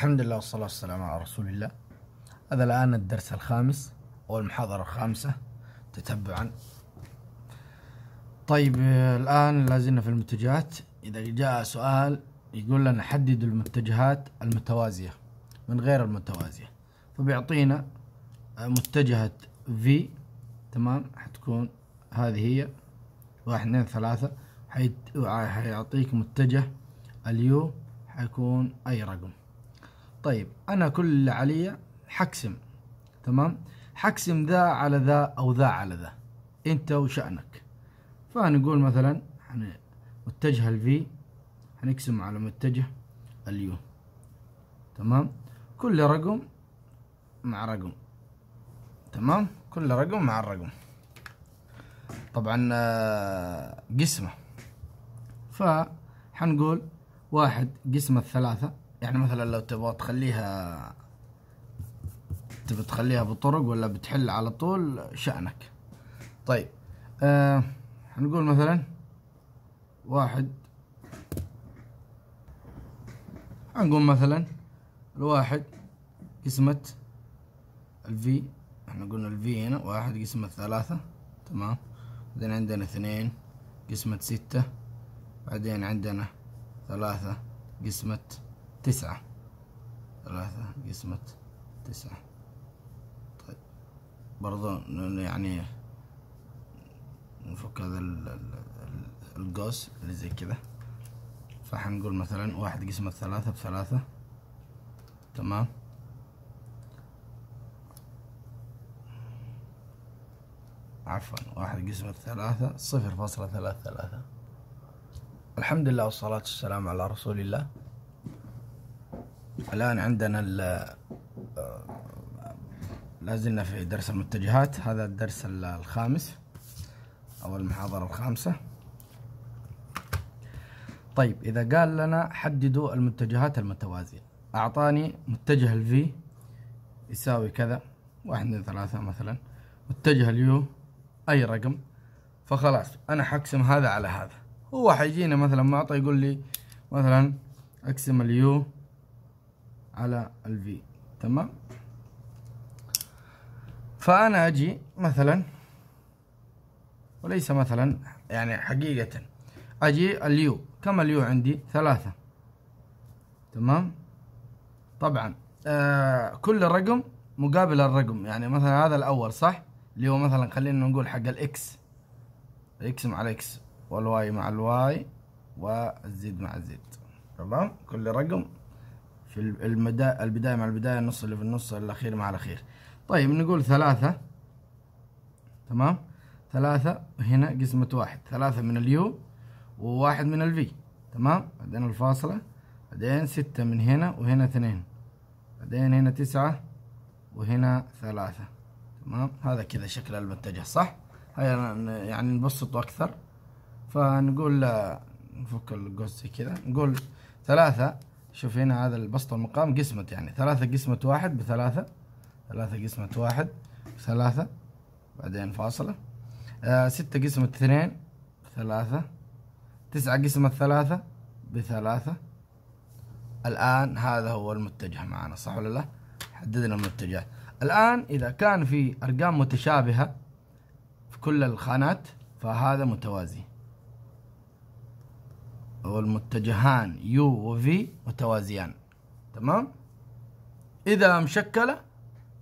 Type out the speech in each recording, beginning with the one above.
الحمد لله والصلاة والسلام على رسول الله هذا الآن الدرس الخامس أو المحاضرة الخامسة تتبعا طيب الآن لازلنا في المتجهات إذا جاء سؤال يقول لنا حدد المتجهات المتوازية من غير المتوازية فبيعطينا متجهة V تمام حتكون هذه هي واحد اثنين ثلاثة حيعطيك متجه اليو حيكون أي رقم طيب أنا كل اللي علي حقسم تمام حقسم ذا على ذا أو ذا على ذا أنت وشأنك فنقول مثلا متجه الفي هنقسم على متجه اليو تمام كل رقم مع رقم تمام كل رقم مع الرقم طبعا آه، قسمة فحنقول واحد قسمة ثلاثة يعني مثلا لو تبغى تخليها تبغى تخليها بطرق ولا بتحل على طول شأنك طيب آه نقول مثلا واحد نقول مثلا الواحد قسمة الفي احنا قلنا الفي هنا واحد قسمة ثلاثة تمام بعدين عندنا اثنين قسمة ستة بعدين عندنا ثلاثة قسمة تسعة ثلاثة قسمة تسعة طيب برضو يعني نفك هذا القوس اللي زي كذا فحنقول مثلا واحد قسمة ثلاثة بثلاثة تمام عفوا واحد قسمة ثلاثة صفر فاصلة ثلاثة ثلاثة الحمد لله والصلاة والسلام على رسول الله الآن عندنا ال آه، لازلنا في درس المتجهات هذا الدرس الخامس أو المحاضرة الخامسة طيب إذا قال لنا حددوا المتجهات المتوازية أعطاني متجه الفي يساوي كذا واحد اثنين ثلاثة مثلا متجه اليو أي رقم فخلاص أنا حقسم هذا على هذا هو حيجينا مثلا معطى يقول لي مثلا أقسم اليو على الفي تمام فأنا أجي مثلا وليس مثلا يعني حقيقة أجي اليو كم اليو عندي ثلاثة تمام طبعا آه كل رقم مقابل الرقم يعني مثلا هذا الأول صح اللي هو مثلا خلينا نقول حق الإكس الإكس مع الإكس والواي مع الواي والزد مع الزد تمام كل رقم في المدا... البداية مع البداية النص اللي في النص الأخير مع الأخير طيب نقول ثلاثة تمام ثلاثة هنا قسمة واحد ثلاثة من اليو وواحد من الفي تمام بعدين الفاصلة بعدين ستة من هنا وهنا اثنين بعدين هنا تسعة وهنا ثلاثة تمام هذا كذا شكل المتجه صح هيا يعني نبسطه أكثر فنقول آه، نفك القوس كذا نقول ثلاثة شوف هنا هذا البسط المقام قسمة يعني ثلاثة قسمة واحد بثلاثة ثلاثة قسمة واحد بثلاثة بعدين فاصلة آه ستة قسمة اثنين بثلاثة تسعة قسمة ثلاثة بثلاثة الآن هذا هو المتجه معنا صح ولا لا حددنا المتجه الآن إذا كان في أرقام متشابهة في كل الخانات فهذا متوازي المتجهان يو وفي متوازيان تمام إذا مشكلة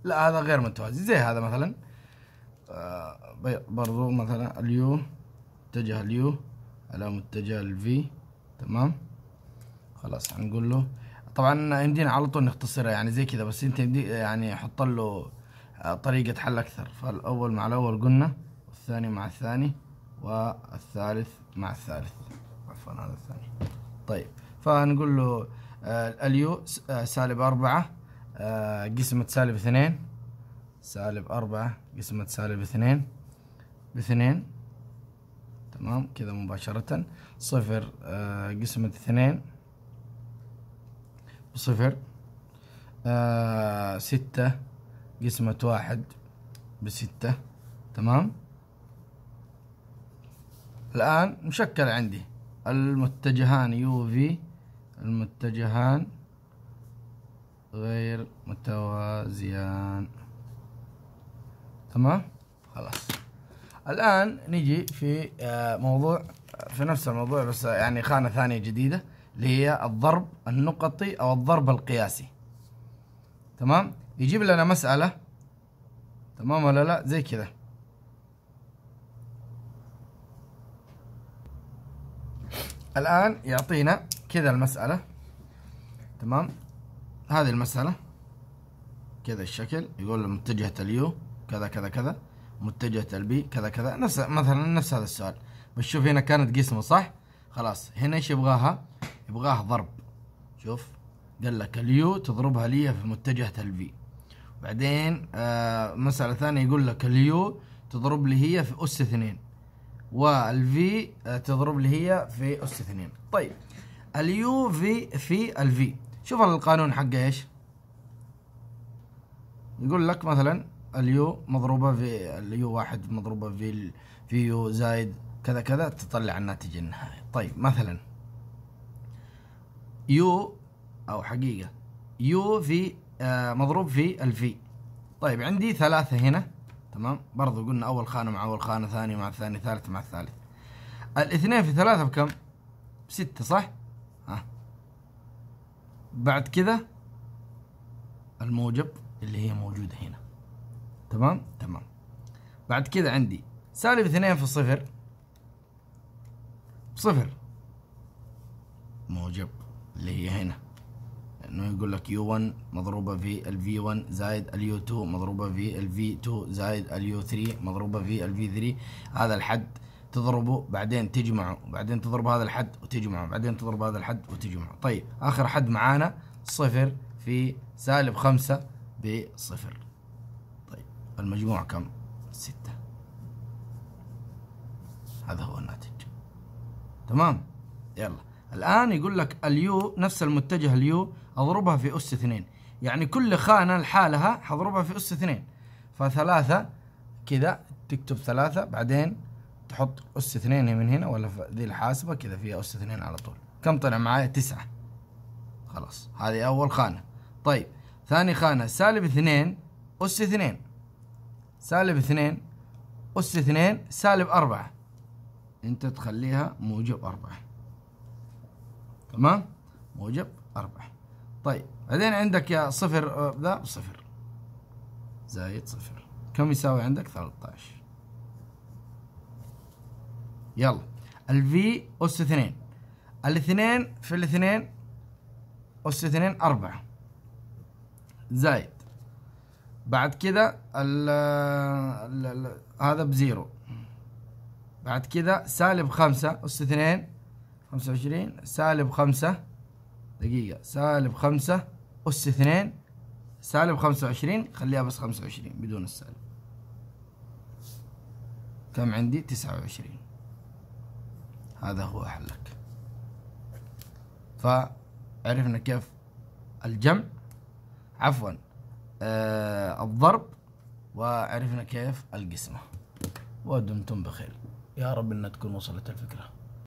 لا هذا غير متوازي زي هذا مثلا آه، برضو مثلا اليو متجه اليو على متجه الفي تمام خلاص هنقول له طبعا يمدينا على طول نختصرها يعني زي كذا بس انت يمدي يعني حط له آه، طريقة حل أكثر فالأول مع الأول قلنا والثاني مع الثاني والثالث مع الثالث عفوا هذا الثاني طيب فنقول له آه، اليو آه، سالب أربعة آه، قسمة سالب اثنين سالب أربعة قسمة سالب اثنين باثنين تمام كذا مباشرة صفر قسمة اثنين بصفر ستة قسمة واحد بستة تمام الآن مشكل عندي المتجهان يو في المتجهان غير متوازيان تمام خلاص الآن نجي في آه، موضوع في نفس الموضوع بس يعني خانة ثانية جديدة اللي هي الضرب النقطي أو الضرب القياسي تمام يجيب لنا مسألة تمام ولا لا زي كذا الآن يعطينا كذا المسألة تمام هذه المسألة كذا الشكل يقول متجهة اليو كذا كذا كذا متجهة البي كذا كذا نفس مثلا نفس هذا السؤال بس شوف هنا كانت قسمة صح خلاص هنا ايش يبغاها يبغاها ضرب شوف قال لك اليو تضربها لي في متجهة البي بعدين آه مسألة ثانية يقول لك اليو تضرب لي هي في أس اثنين والفي آه، تضرب لي هي في أس 2 طيب اليو في في الفي شوف القانون حقه ايش يقول لك مثلا اليو مضروبة في اليو واحد مضروبة في في يو زايد كذا كذا تطلع الناتج النهائي طيب مثلا يو أو حقيقة يو في آه، مضروب في الفي طيب عندي ثلاثة هنا تمام برضو قلنا أول خانة مع أول خانة ثاني مع الثاني ثالث مع الثالث الاثنين في ثلاثة بكم ستة صح ها بعد كذا الموجب اللي هي موجودة هنا تمام تمام بعد كذا عندي سالب اثنين في صفر صفر موجب اللي هي هنا انه يقول لك يو 1 مضروبه في الفي 1 زائد اليو 2 مضروبه في الفي 2 زائد اليو 3 مضروبه في الفي 3 هذا الحد تضربه بعدين تجمعه بعدين تضرب هذا الحد وتجمعه بعدين تضرب هذا الحد وتجمعه طيب اخر حد معانا صفر في سالب خمسة بصفر طيب المجموع كم ستة هذا هو الناتج تمام يلا الآن يقول لك اليو نفس المتجه اليو اضربها في اس اثنين يعني كل خانة لحالها حضربها في اس اثنين فثلاثة كذا تكتب ثلاثة بعدين تحط اس اثنين من هنا ولا ذي الحاسبة كذا فيها اس اثنين على طول كم طلع معايا تسعة خلاص هذه اول خانة طيب ثاني خانة سالب اثنين اس اثنين سالب اثنين أس اثنين سالب أربعة أنت تخليها موجب أربعة تمام موجب أربعة طيب بعدين عندك يا صفر ذا أه، صفر زايد صفر كم يساوي عندك 13 يلا الفي اس 2 الاثنين في الاثنين اس 2 4 زايد بعد كذا ال هذا بزيرو بعد كذا سالب 5 اس 2 25 سالب 5 دقيقة سالب خمسة أس اثنين سالب خمسة وعشرين خليها بس خمسة وعشرين بدون السالب كم عندي تسعة وعشرين هذا هو حلك فعرفنا كيف الجمع عفوا آه الضرب وعرفنا كيف القسمة ودمتم بخير يا رب انها تكون وصلت الفكره